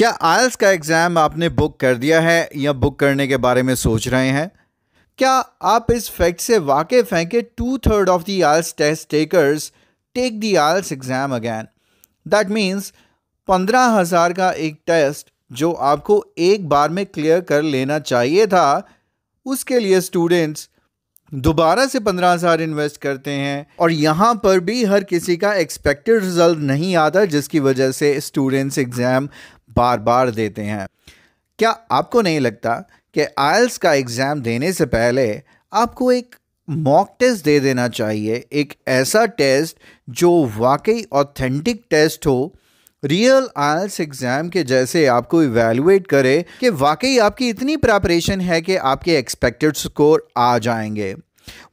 क्या आयल्स का एग्ज़ाम आपने बुक कर दिया है या बुक करने के बारे में सोच रहे हैं क्या आप इस फैक्ट से वाकिफ़ हैं कि two third of the IELTS test takers take the IELTS exam again that means पंद्रह हज़ार का एक टेस्ट जो आपको एक बार में क्लियर कर लेना चाहिए था उसके लिए स्टूडेंट्स दोबारा से पंद्रह हज़ार इन्वेस्ट करते हैं और यहाँ पर भी हर किसी का एक्सपेक्टेड रिज़ल्ट नहीं आता जिसकी वजह से स्टूडेंट्स एग्ज़ाम बार बार देते हैं क्या आपको नहीं लगता कि आयल्स का एग्ज़ाम देने से पहले आपको एक मॉक टेस्ट दे देना चाहिए एक ऐसा टेस्ट जो वाकई ऑथेंटिक टेस्ट हो रियल आयल्स एग्ज़ाम के जैसे आपको इवेलुएट करे कि वाकई आपकी इतनी प्रेपरेशन है कि आपके एक्सपेक्टेड स्कोर आ जाएंगे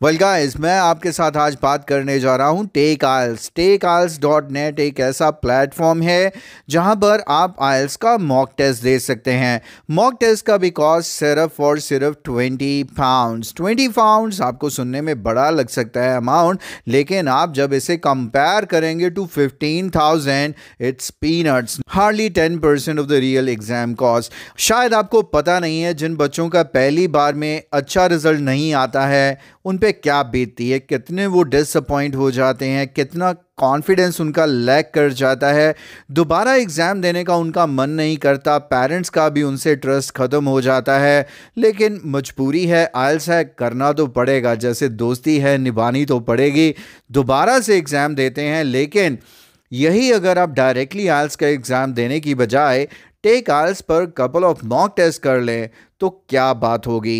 वेल well गाइस मैं आपके साथ आज बात करने जा रहा हूँ take IELTS take IELTS dot net एक ऐसा प्लेटफॉर्म है जहाँ पर आप आयल्स का मॉक टेस्ट दे सकते हैं मॉक टेस्ट का भी कॉस्ट सिर्फ और सिर्फ ट्वेंटी पाउंड्स ट्वेंटी पाउंड्स आपको सुनने में बड़ा लग सकता है अमाउंट लेकिन आप जब इसे कंपेयर करेंगे to fifteen thousand it's peanuts hardly ten percent of the real exam cost शायद आपको पता नहीं है जिन बच्चों का पहली बार में अच्छा रिजल्ट नहीं आता है उन पर क्या बीतती है कितने वो डिसअपॉइंट हो जाते हैं कितना कॉन्फिडेंस उनका लैक कर जाता है दोबारा एग्ज़ाम देने का उनका मन नहीं करता पेरेंट्स का भी उनसे ट्रस्ट ख़त्म हो जाता है लेकिन मजबूरी है आयल्स है करना तो पड़ेगा जैसे दोस्ती है निभानी तो पड़ेगी दोबारा से एग्ज़ाम देते हैं लेकिन यही अगर आप डायरेक्टली आयल्स का एग्ज़ाम देने की बजाय टेक आयल्स पर कपल ऑफ मॉक टेस्ट कर लें तो क्या बात होगी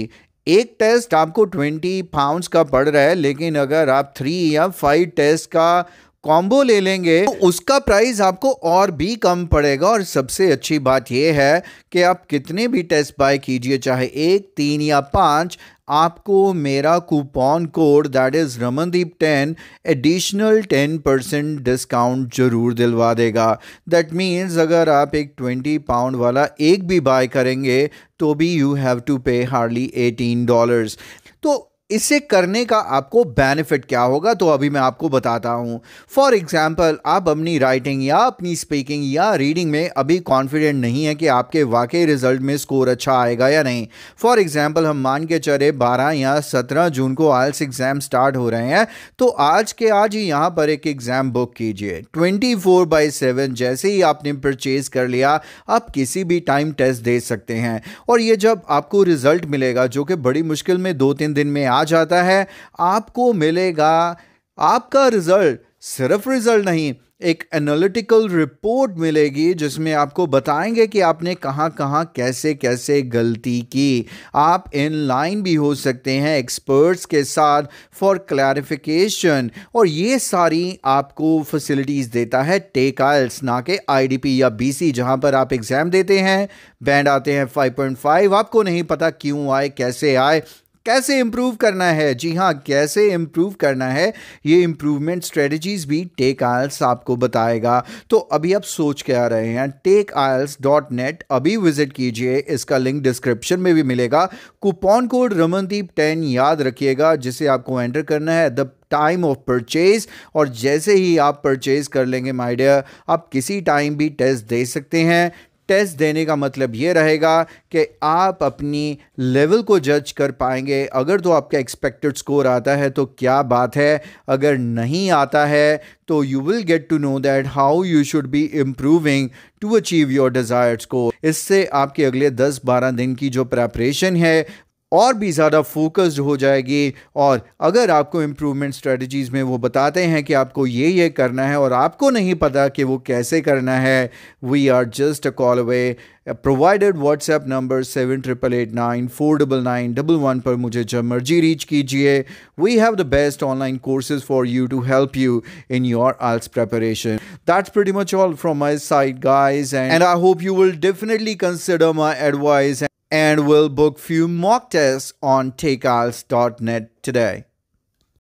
एक टेस्ट आपको ट्वेंटी पाउंड्स का पड़ रहा है लेकिन अगर आप थ्री या फाइव टेस्ट का कॉम्बो ले लेंगे तो उसका प्राइस आपको और भी कम पड़ेगा और सबसे अच्छी बात यह है कि आप कितने भी टेस्ट बाय कीजिए चाहे एक तीन या पाँच आपको मेरा coupon code that is Ramandeep ten additional ten percent discount ज़रूर दिलवा देगा दैट मीन्स अगर आप एक ट्वेंटी पाउंड वाला एक भी बाय करेंगे तो भी you have to pay hardly eighteen dollars तो इसे करने का आपको बेनिफिट क्या होगा तो अभी मैं आपको बताता हूँ फॉर एग्ज़ाम्पल आप अपनी राइटिंग या अपनी स्पीकिंग या रीडिंग में अभी कॉन्फिडेंट नहीं है कि आपके वाकई रिजल्ट में स्कोर अच्छा आएगा या नहीं फॉर एग्ज़ाम्पल हम मान के चले 12 या 17 जून को आयल्स एग्ज़ाम स्टार्ट हो रहे हैं तो आज के आज ही यहाँ पर एक एग्ज़ाम बुक कीजिए ट्वेंटी फोर बाई सेवन जैसे ही आपने परचेज़ कर लिया आप किसी भी टाइम टेस्ट दे सकते हैं और ये जब आपको रिज़ल्ट मिलेगा जो कि बड़ी मुश्किल में दो तीन दिन में आ जाता है आपको मिलेगा आपका रिजल्ट सिर्फ रिजल्ट नहीं एक एनालिटिकल रिपोर्ट मिलेगी जिसमें आपको बताएंगे कि आपने कहाँ कहाँ कैसे कैसे गलती की आप इन लाइन भी हो सकते हैं एक्सपर्ट्स के साथ फॉर क्लैरिफिकेशन और ये सारी आपको फैसिलिटीज़ देता है टेक आइल्स ना के आईडीपी या बीसी जहाँ पर आप एग्ज़ाम देते हैं बैंड आते हैं 5.5 आपको नहीं पता क्यों आए कैसे आए कैसे इम्प्रूव करना है जी हाँ कैसे इम्प्रूव करना है ये इम्प्रूवमेंट स्ट्रेटजीज भी टेक आयल्स आपको बताएगा तो अभी आप सोच के आ रहे हैं टेक आयल्स डॉट नेट अभी विजिट कीजिए इसका लिंक डिस्क्रिप्शन में भी मिलेगा कूपन कोड रमनदीप टेन याद रखिएगा जिसे आपको एंटर करना है द टाइम ऑफ परचेज और जैसे ही आप परचेज कर लेंगे माइडिया आप किसी टाइम भी टेस्ट दे सकते हैं टेस्ट देने का मतलब ये रहेगा कि आप अपनी लेवल को जज कर पाएंगे अगर तो आपका एक्सपेक्टेड स्कोर आता है तो क्या बात है अगर नहीं आता है तो you will get to know that how you should be improving to achieve your desires score इससे आपके अगले 10-12 दिन की जो प्रेपरेशन है और भी ज़्यादा फोकस्ड हो जाएगी और अगर आपको इम्प्रूवमेंट स्ट्रेटजीज़ में वो बताते हैं कि आपको ये ये करना है और आपको नहीं पता कि वो कैसे करना है we are just a call away provided WhatsApp number seven triple eight nine four double nine double one पर मुझे जब मर्जी रीच कीजिए we have the best online courses for you to help you in your IELTS preparation that's pretty much all from my side guys and I hope you will definitely consider my my and we'll book few mock tests on takeals.net today.